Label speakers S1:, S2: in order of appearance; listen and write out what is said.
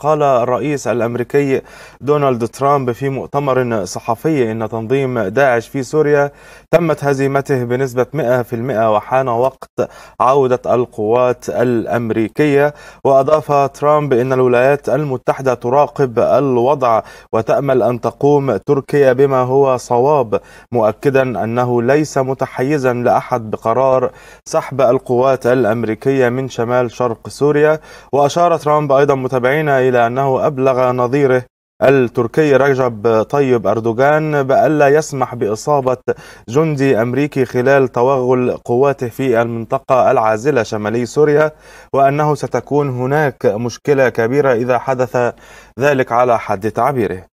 S1: قال الرئيس الأمريكي دونالد ترامب في مؤتمر صحفي إن تنظيم داعش في سوريا تمت هزيمته بنسبة 100% وحان وقت عودة القوات الأمريكية وأضاف ترامب إن الولايات المتحدة تراقب الوضع وتأمل أن تقوم تركيا بما هو صواب مؤكدا أنه ليس متحيزا لأحد بقرار سحب القوات الأمريكية من شمال شرق سوريا وأشار ترامب أيضا متابعينا إلى أنه أبلغ نظيره التركي رجب طيب أردوغان بألا يسمح بإصابة جندي أمريكي خلال توغل قواته في المنطقة العازلة شمالي سوريا وأنه ستكون هناك مشكلة كبيرة إذا حدث ذلك على حد تعبيره